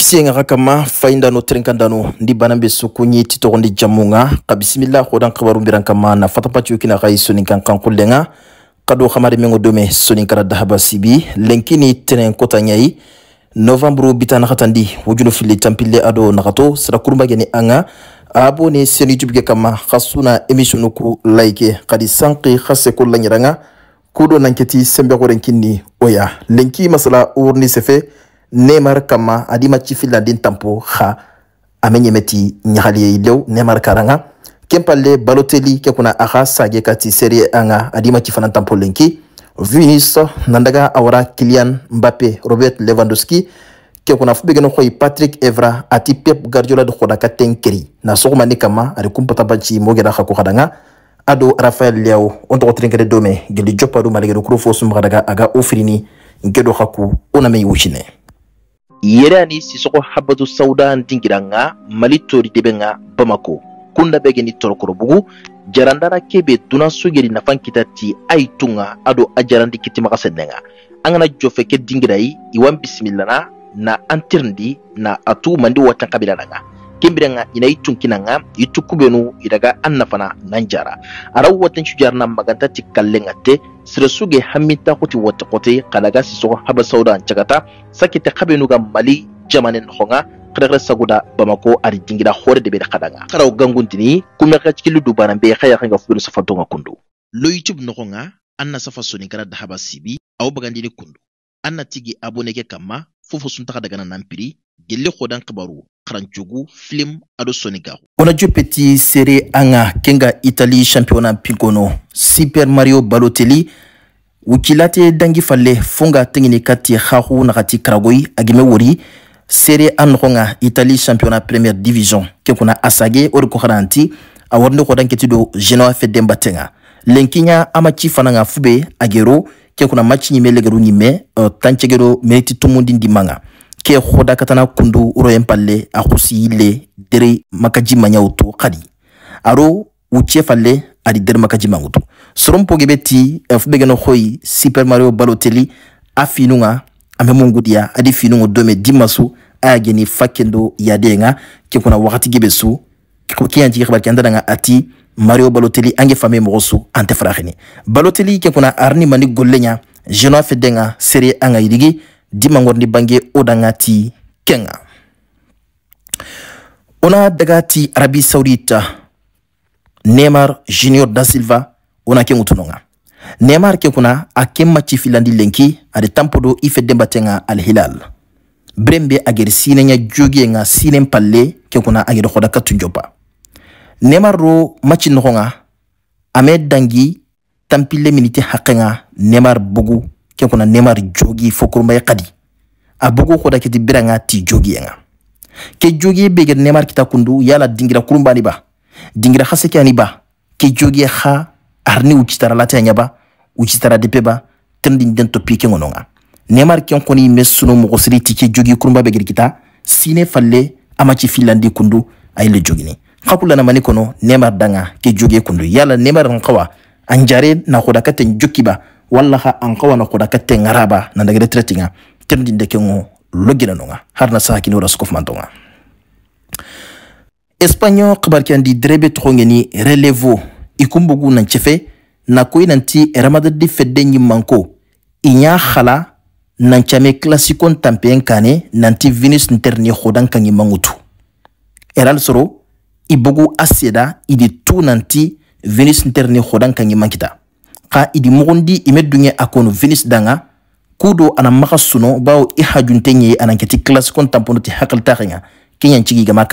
kisengaka kama fayindano terenkandano ndi bana be sokonye ti togondi jamunga ka bisimila hodan kabarumbiran kama na fatampacio kina kayi sonin kan kankullenga kado hamari mengo dome sonin dahaba sibi lenkini tenen kota ɲayi novamburu bita nakatandi fili tampille ado nakato sara kurunba anga abo ni sen youtube ke kama hasuna émission ku like kadi sanki haseko laɲiranga kudo nanketi sembe kinni oya lenki masala urni sefe neymar kama adima ci finlandin tampo xa ame ɲɛmɛ ti ɲagali ye lew neymar karanga kenpalle baloteli ke kuna axa sage ka ti serie anga adima ci fana tampo lenki vinis nandaga awara kilian mbape robert lewandowski ke kuna fu begeno xoyi patrick evra ati pep guardiola di xoda ka ten keri na sogomani kama adi kunpatabanci mogeda xa ko xadanga ado rafael leao wo n togo tirenkede dome geli jopadu malegedi kuro fo sumbaxa daga aga o firini nke do xa ku wo na me yi wucine yerani sisɔgɔ habatu sawuda dingira nga mali tori debe nga bamako kunda bege ni torokorobugu jarandara kebe duna sogeri nafan kitati ayitu nga ado ajarandi kitimaga sende nga an kana jɔfɛ dingirayi iwan bisimilana na an tirindi na atu mandi wacan kabila na nga kembiranga ina i tunkinanga i tukkubenu idaga an nafana nan jara araw watancu jarna maganta ti kallenga te sirasuge haminta kuti wote kote kalaga sisogo haba saudan cagata sakite habenuga mali jamanen honga kadakada saguda bamako ari dingira hore de beda kadanga karaw ganguntini kumeka cikilu du banan be khaya khanga fubelu safa donga kundu lo youtube nogonga an na safa soni kara dahaba sibi aw bagandini kundu an na tigi aboneke kama fofo suntaga daga na nampiri gelle hodan kabaru karancugu film ado sonigaru wanajo peti sere anga kenga italy championa pinkono super mario balotelli wukila tɛ dangi falle fɔn ka tɛngini ka ti hahu nagati karagoyi a gɛmɛ wori seere a nɔgɔn ka itali championnat première division kɛ kunna a sage o de kɔkara nti a wari ne kɔdankɛti do genoa fɛ denba tɛ ka lenkiɲa a ma ci fana ka fu be a gero ke kuna match nyime legeru nyime uh, tancegero miniti tumundi ndimanga ke hoda katana kundu uroyen palle akusi dere makaji manyautu kadi aro uche falle dere makaji mangutu sorompo gebeti uh, eh, fbegeno hoyi super mario balotelli afinunga amemungudia adi finungo dome dimasu ayageni fakendo yadenga ke kuna wakati gebesu kiyanji kibar kiandana ati mario baloteli ange fami mɔgɔ su an tɛ farafini baloteli kɛ kunna arni mandi golle ɲa genoa denga sere an ka yirigi dimangɔrindi bange o danga ona daga ti arabi saudita neymar junior da silva ona ke ŋutu neymar ke kunna a ke filandi lenki ade tampo do i fɛ denba tɛŋa alhilal brem be ageri sinɛɲa jogie palle ke kunna ageri hɔda ka tun nema ro maci nɔgɔnga a dangi tampile mini tɛ hakɛnga nemar bugu ke kuna nemar jogi fokurumba ya a bugu koda kiti biranga ti jogi ke jogi e bege nemar kita kundu yala dingira kurumba ba dingira haseke ani ba ke jogi ha e arni ucitara late anya ba ucitara depe ba tendin den topi ke ngononga nemar ken koni mesuno mogo siri ti ke jogi e kurumba bege kita sine falle amaci filandi kundu ayile jogini hakkulana mani kono nemar danga ke joge kundu yala nemar nkawa anjare na khudakate jokiba walla ha ankawa na khudakate ngaraba na ndagire tretinga temdi ndeke ngo logina nonga harna sa hakini ora skof mantonga espagnol qabarkandi drebe tkhongeni relevo ikumbugu nan chefe na koyi nanti ramadadi fedde ɲimanko i ɲa xala nancame klasikon tanpeyen kane nanti venus nter ni xodan kan ɲimanŋutu eral soro i bogu a seda idi tu nanti venus nterne hodan kangi mankita ka idi mogondi ime dunge akono venus danga kudo ana maga suno bawo i hajunte nye anan keti classe contempono ti hakal taringa kenya chigi gama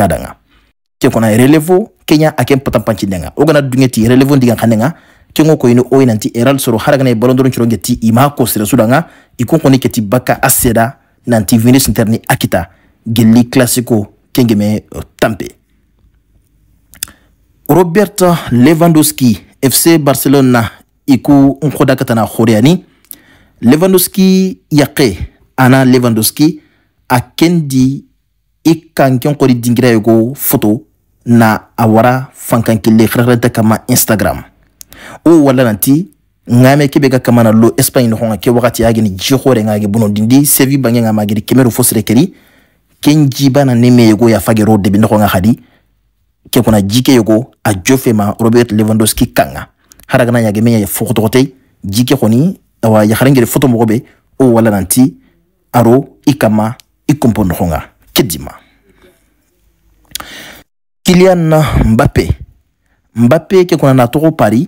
ke kona relevo kenya akem patampanchi denga ogana dunge ti relevo ndiga kanenga kengo ko ino oyi eral soro haragana e balondoron coro ngeti ima ko sira sudanga ikonkoni keti baka a nanti venus nterne akita gelli classico kengeme eh, tampe robert lewandowski fc barcelone na i ku n xoda ka tana xoreyani lewandowski yaqe ana lewandowski a ken di i kan ken xori dingira yego photo na a wara fankankille xerexerenta kama instagram wo wala nanti ngame kebe ga kamana lo espagne noxonga ke waxati yagini jixore ngage bunondindi sevi bange ngama gidi kemero fo sire keri ken jibana neme yego ya fagero debi noxonga xadi ke kuna jike yego a jofe ma robert lewandowski kanga hara gana yage me ya fokotogote jike koni awa ya harengere foto mogobe o wala nanti aro ikama ikompo nohonga kedima Kylian Mbappe Mbappe ke kuna na Paris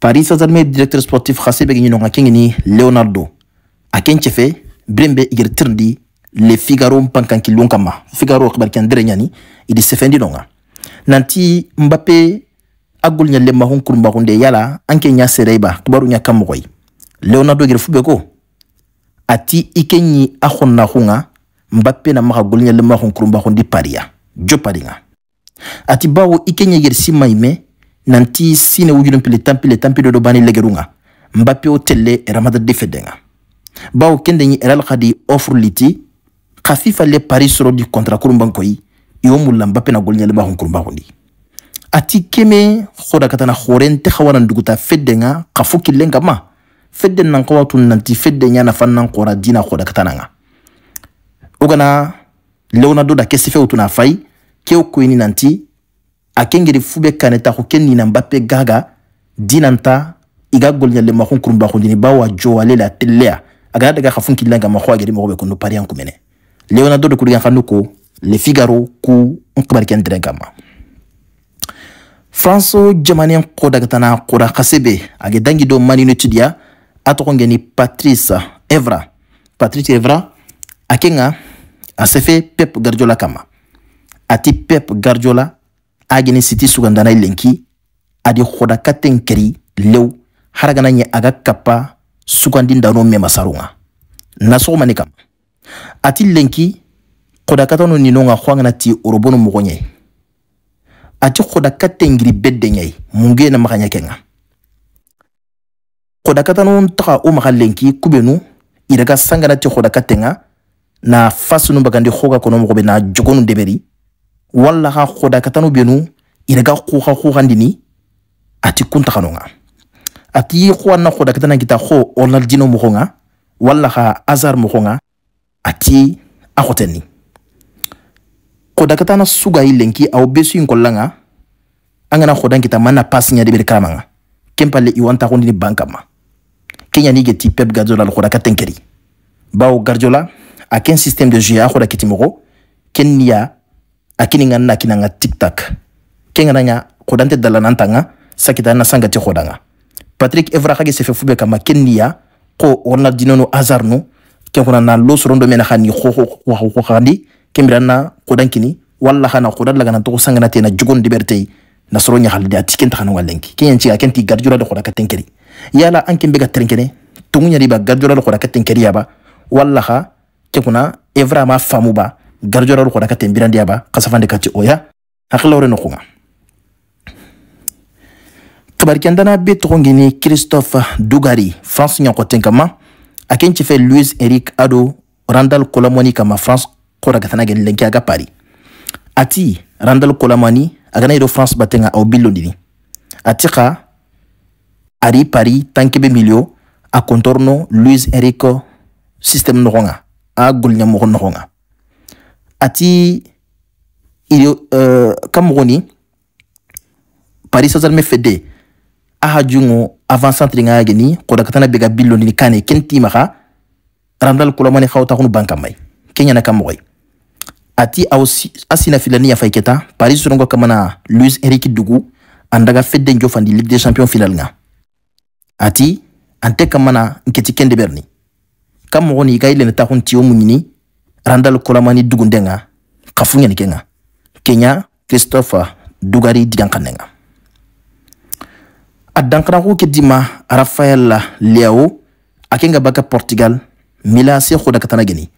Paris Saint-Germain directeur sportif Khasebe ginyi nonga kingini Leonardo akenchefe brembe e igirtirndi le Figaro mpankankilon kama Figaro kibarkiandere nyani idi e sefendi nonga nanti mbappe a gol ɲa lenmahun kurunbahun de yala anke ke ɲa sere ba kibaru ɲa leonardo gerefu be ko a ti i ke mbappe na maxa gol ɲa lenmahun kurunbahun di pariya jo pari ga bawo i ke ɲa nanti sine wujudun pile tampile tampido do bani legeru mbappe wo telle ramadade fede ga bawo kende ɲi eral xa offre liti xa le pari soro di contrat kurunban koyi yomulla mbappe na gol ɲalema hunkurunbaxundi ati keme xoda katana xorente xawanan duguta feddenga xa fo killen kama fedden nan xawatun nanti fedden ɲa nafan nan dina xoda katananga wo gana lewna do da ke sefewo tuna fayi ke nanti a fube kaneta xo ke nina gaga dinanta e i ga gol ɲalema hunkurunbaxundini bawa jowale la telleya a gana daga xa fun killen kama xo a gedi moxo be kondo pariyan kumene Le Figaro ko n kibarikɛ kama franso jamanen ko daga tana kura kasebe age dangi do man united ya a ngeni patrice evra patrice evra a ke nga a pep Guardiola kama ati pep Guardiola a geni siti sugandana lenki adi khoda katen keri lew haragana ɲɛ a ka kapa sugandin dano mɛn masaru nga nasɔgɔmani kama ati lenki kodakata no nino nga khwangana ti orobono mogonye ati khodakata ngiri bedde nyai munge na maganya kenga kodakata no ntaka o magalenki kubenu iraga sangana ti khodakata nga na fasu no bagandi khoga kono mogobe na jogonu deberi wala ha khodakata no benu iraga khuga ndini ati kuntakano nga ati khwana khodakata na kita kho onaldino mogonga wala ha azar mogonga ati akhoteni koda ka tana suga i lenki aw besu in kɔlila ŋa kita mana pasi ɲa de bere karama iwan ta i wan taxundi kenya ni geti pep gadiola koda ka tenkeri bawo gardiola a ken système de jeu a koda kitimogo ken niya a kini ŋa na kina ŋa tiktak ken ŋana ɲa te dalananta ŋa sakita na sanga ti patrik evra xage sefe fube kama ken ko ronaldino no hazard no ken kuna na lo soron do mena xa ni xoxoxandi na kodan kini wala hana kodan lagana togo sangana tena jogon liberté nasoro nya halde ti ken taxanu walenki kenyanci a kenti garjura do kodaka tenkeri yala an ken be ga terenkene tungu ɲadiba garjura do kodaka tenkeri yaba wala ha ke evra ma famu ba do xoda katen birandi yaba kasafande kati oya hakilawre noxunga kabarikendana be togo ngini christophe dugari france nya kama a fe louis eric ado randal kolamoni kama france koragatanage lenki aga pari ati randal kolamani agana yido france batenga aw billondini ati xa ari pari tankebe milio a contorno louis henrique système noxonga a golɲamoxo noxonga ati ido uh, kamoxoni paris saint-germain fede a hajungo avant centre nga yageni kodakatana bega billondini kane ken timaxa randal kolamani xawtaxunu bankamay kenyana kamoxoy ati aussi asina filani ya faiketa paris kama kamana luis eric dugu andaga fedde njofandi ligue des champions final ati ante kamana nketi kende berni kam woni ga na ta tiyo munyini randal kolamani dugundenga kafunya nikenga kenya christopher dugari digankanenga adankra ko kedima rafael Leo, akenga baka portugal mila se khoda katana geni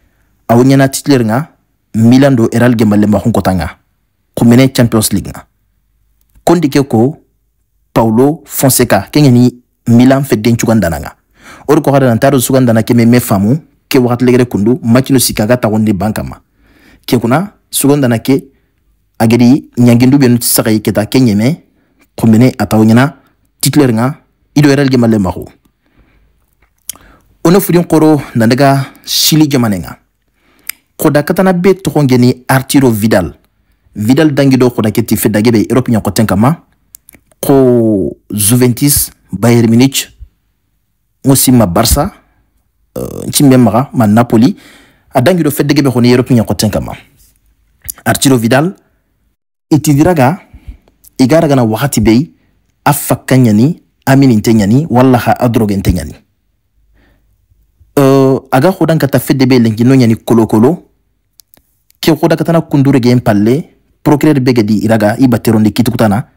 awunyana titler nga milan do eral ge malle mahun kotanga kumene champions league na kondi ke ko paulo fonseca ke milan fe den cugandana nga oru ko hada ntaru ke me me famu ke wakati legere kundu matino sikaga ta wonde bankama ke kuna sugandana ke agedi nyangindu benu sakai keta ke nyeme kumene ataw nyana titler nga ido eral ge malle mahu ono furion koro nandaga shili jamane nga koda katana be togon ge artiro vidal vidal dangi do koda ke ti fe dage be europe ɲɔgɔten kama ko juventus bayer munich n si ma barsa n ci ma napoli a dangi do fe dage be koni europe ɲɔgɔten kama artiro vidal i tidiraga ga ragana wagati bei a fakka ɲani a mininte wala walla ha a dorogente ɲani aga hudan kata fedde be lengi no nyani kolokolo ke katana kundure ge palle procureur be gedi iraga i batteronde kitukutana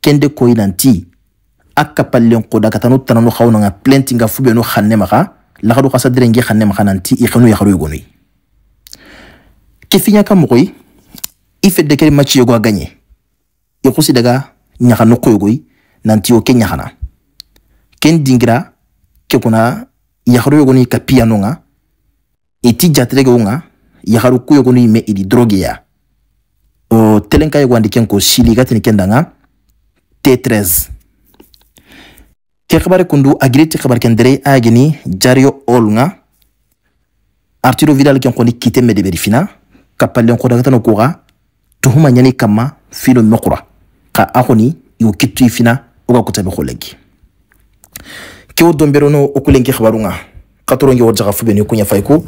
kende koyi nanti a kapallen koda tananu xawunanga plainte nga fubenu xanne maxa laxadu dire nge xanne maxa nanti i ya yaxaru yugoni ke fiñaka koy i de kere match yugo i xusi daga koy goy nanti o ke ñaxana ken dingra ke kuna ka piano nga iti wonga yaharukuyo kunu ime ili droge ya o telenka yo kwandike nko shili gati nikenda nga T13 ke khabari kundu agiri ti khabari kendere agini jario ol nga Arturo Vidal ken koni kite mede berifina kapalen ko daga tanoko ga tuhuma nyani kama filo mokura ka ahoni yu kitu ifina uga kutabe kholegi ke o dombero no nga katuro nge o fube ni kunya faiku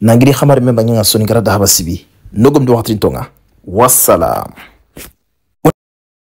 nangiri hamar memba nyanga suni gara dahaba sibi nogom do wakati tonga wassalam